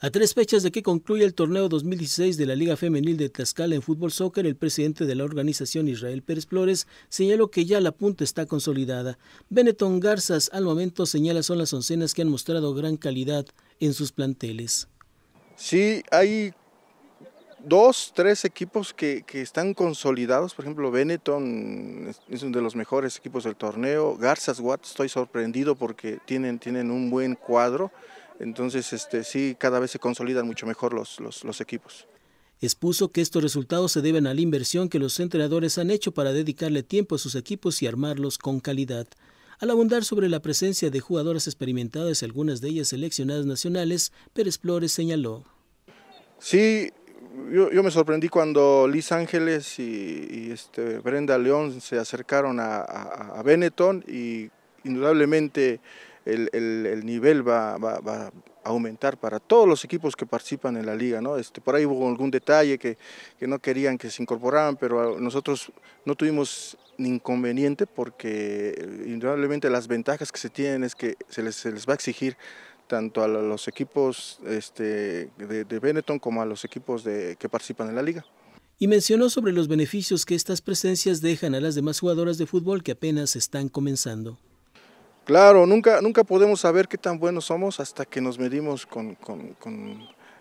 A tres fechas de que concluya el torneo 2016 de la Liga Femenil de Tlaxcala en fútbol soccer, el presidente de la organización Israel Pérez Flores señaló que ya la punta está consolidada. Benetton Garzas al momento señala son las oncenas que han mostrado gran calidad en sus planteles. Sí, hay dos, tres equipos que, están consolidados. Por ejemplo, Benetton es uno de los mejores equipos del torneo. Garzas Watt, estoy sorprendido porque tienen, tienen un buen cuadro. Entonces, este, sí, cada vez se consolidan mucho mejor los, equipos. Expuso que estos resultados se deben a la inversión que los entrenadores han hecho para dedicarle tiempo a sus equipos y armarlos con calidad. Al abundar sobre la presencia de jugadoras experimentadas, algunas de ellas seleccionadas nacionales, Pérez Flores señaló. Sí, yo, me sorprendí cuando Liz Ángeles y, este Brenda León se acercaron a, a Benetton y indudablemente el, nivel va, va, a aumentar para todos los equipos que participan en la liga. ¿no? Este, por ahí hubo algún detalle que, que no querían que se incorporaran, pero ah, nosotros no tuvimos inconveniente porque eh, indudablemente las ventajas que se tienen es que se les, va a exigir tanto a los equipos este, de, de, Benetton como a los equipos de, que participan en la liga. Y mencionó sobre los beneficios que estas presencias dejan a las demás jugadoras de fútbol que apenas están comenzando. Claro, nunca, nunca podemos saber qué tan buenos somos hasta que nos medimos con,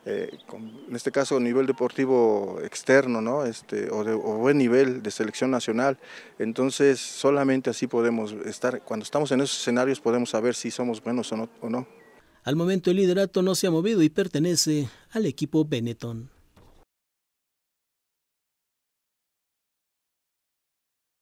eh, en este caso, nivel deportivo externo, ¿no? Este, o, buen nivel de selección nacional. Entonces, solamente así podemos estar, cuando estamos en esos escenarios podemos saber si somos buenos o no. O no. Al momento el liderato no se ha movido y pertenece al equipo Benetton.